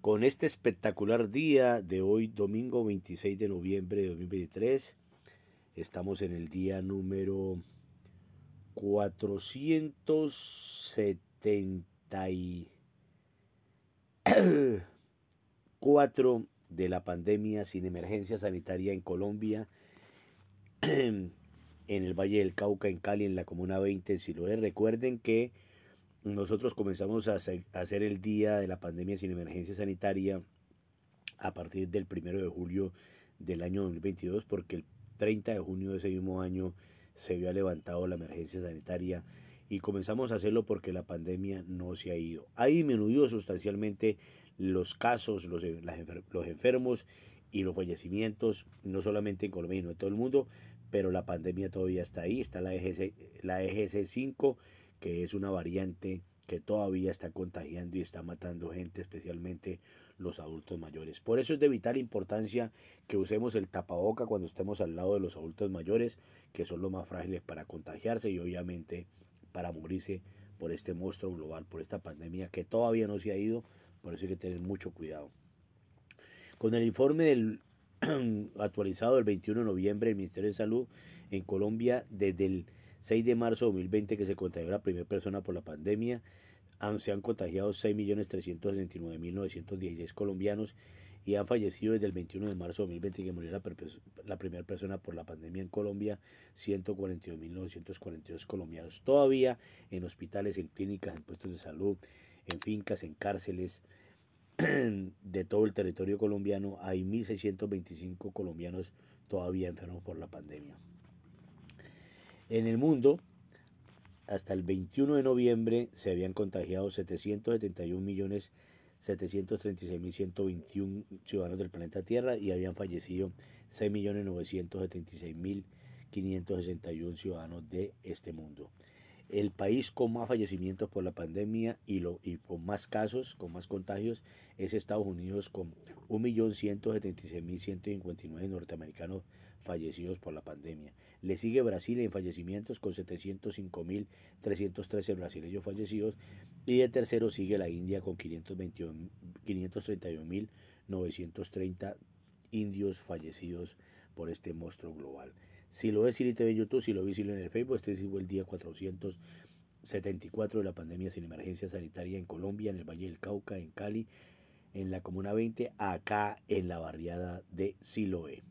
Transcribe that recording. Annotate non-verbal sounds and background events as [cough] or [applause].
con este espectacular día de hoy, domingo 26 de noviembre de 2023. Estamos en el día número 474 de la pandemia sin emergencia sanitaria en Colombia, en el Valle del Cauca, en Cali, en la Comuna 20, en Siloé. Recuerden que nosotros comenzamos a hacer el día de la pandemia sin emergencia sanitaria a partir del primero de julio del año 2022, porque el 30 de junio de ese mismo año se había levantado la emergencia sanitaria y comenzamos a hacerlo porque la pandemia no se ha ido. Ha disminuido sustancialmente los casos, los, los enfermos y los fallecimientos, no solamente en Colombia, sino en todo el mundo, pero la pandemia todavía está ahí, está la EGC, la EGC 5 que es una variante que todavía está contagiando y está matando gente, especialmente los adultos mayores. Por eso es de vital importancia que usemos el tapaboca cuando estemos al lado de los adultos mayores, que son los más frágiles para contagiarse y obviamente para morirse por este monstruo global, por esta pandemia que todavía no se ha ido, por eso hay que tener mucho cuidado. Con el informe del, [clears throat] actualizado del 21 de noviembre del Ministerio de Salud en Colombia, desde el 6 de marzo de 2020 que se contagió la primera persona por la pandemia, se han contagiado 6.369.916 colombianos y han fallecido desde el 21 de marzo de 2020 que murió la, primera persona por la pandemia en Colombia, 142.942 colombianos todavía en hospitales, en clínicas, en puestos de salud, en fincas, en cárceles [clears throat] de todo el territorio colombiano hay 1.625 colombianos todavía enfermos por la pandemia. En el mundo, hasta el 21 de noviembre se habían contagiado 771.736.121 ciudadanos del planeta Tierra y habían fallecido 6.976.561 ciudadanos de este mundo el país con más fallecimientos por la pandemia y, lo, y con más casos, con más contagios, es Estados Unidos con 1.176.159 norteamericanos fallecidos por la pandemia. Le sigue Brasil en fallecimientos con 705.313 brasileños fallecidos y de tercero sigue la India con 531.930 indios fallecidos por este monstruo global. Si lo ves, si te ve YouTube, si lo ves, en el Facebook, este es el día 474 de la pandemia sin emergencia sanitaria en Colombia, en el Valle del Cauca, en Cali, en la Comuna 20, acá en la barriada de Siloé.